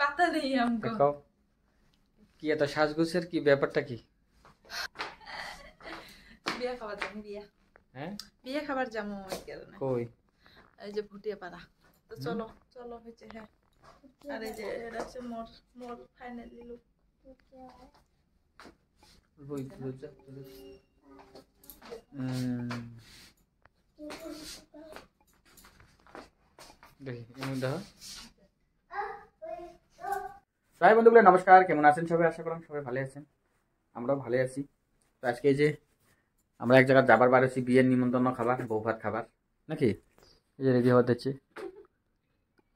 পাতা নেই हमको কি এত সাজগোছের কি ব্যাপারটা কি বিয়া খাবার যাবো বিয়া হ্যাঁ বিয়া খাবার যাবো ওই কারণে কই এই যে ভুটিয়া পাড়া তো চলো চলো হয়েছে হ্যাঁ আর এই যে এটা হচ্ছে মোর মোর ফাইনালি লুক ওই বুঝতে দেখি এমন দেখা সবাই বন্ধুগুলো নমস্কার কেমন আছেন সবাই আশা করলাম সবাই ভালো আছেন আমরাও ভালো আছি তো আজকে এই যে আমরা এক জায়গায় যাবার বার আছি বিয়ের নিমন্ত্রণ খাবার বউ ভাত খাবার নাকি এই যে রেডি হওয়াতে হচ্ছে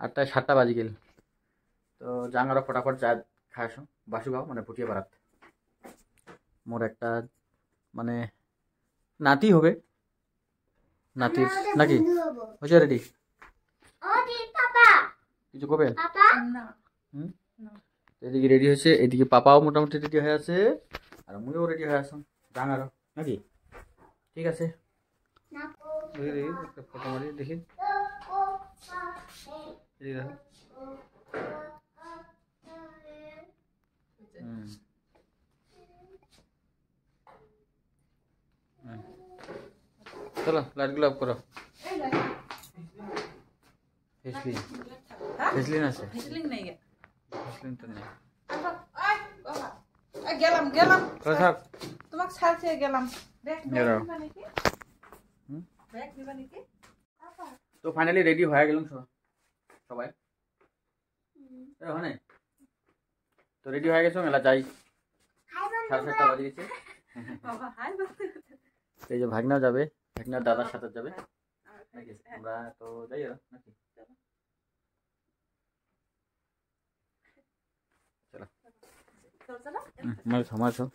আটটায় সাতটা বাজি গেল তো জাঙ্গারা ফটাফট চা খায় আসো খাও মানে ফুটিয়ে বারাত মোর একটা মানে নাতি হবে নাতির নাকি হয়েছে রেডি কিছু কবে এদিক রেডি হইছে এদিকে পাপাও মোটামুটি রেডি হই আছে আর আমি ওরেডি হই আছন দাঁনা আর নাকি ঠিক আছে না কো রেডি কত মোটামুটি দেখি রেডা ওটা চল লাড় গ্লাভ কর এই দাদা ফিসলিং ফিসলিং আছে ফিসলিং নাই চিন্তা নেই গেলাম গেলাম তোমাকে ছাড়তে গেলাম তো ফাইনালি রেডি হয়ে গেলাম সবাই হ্যাঁ তো রেডি হয়ে গেছো মেলা যাই সাড়ে সাতটা বাজে এই যে ভাগনা যাবে ভাগনার দাদার সাথে যাবে আমরা তো যাই নাকি 맞아 맞아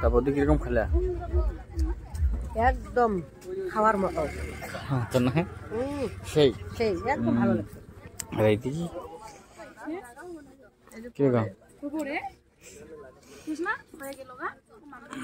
তাপতি কিরকম খেলা একদম খাওয়ার মতো তো না সেই সেই একদম ভালো লাগছে রাইতি কি গো কুকুরে কৃষ্ণ হয়ে গেল গা মামা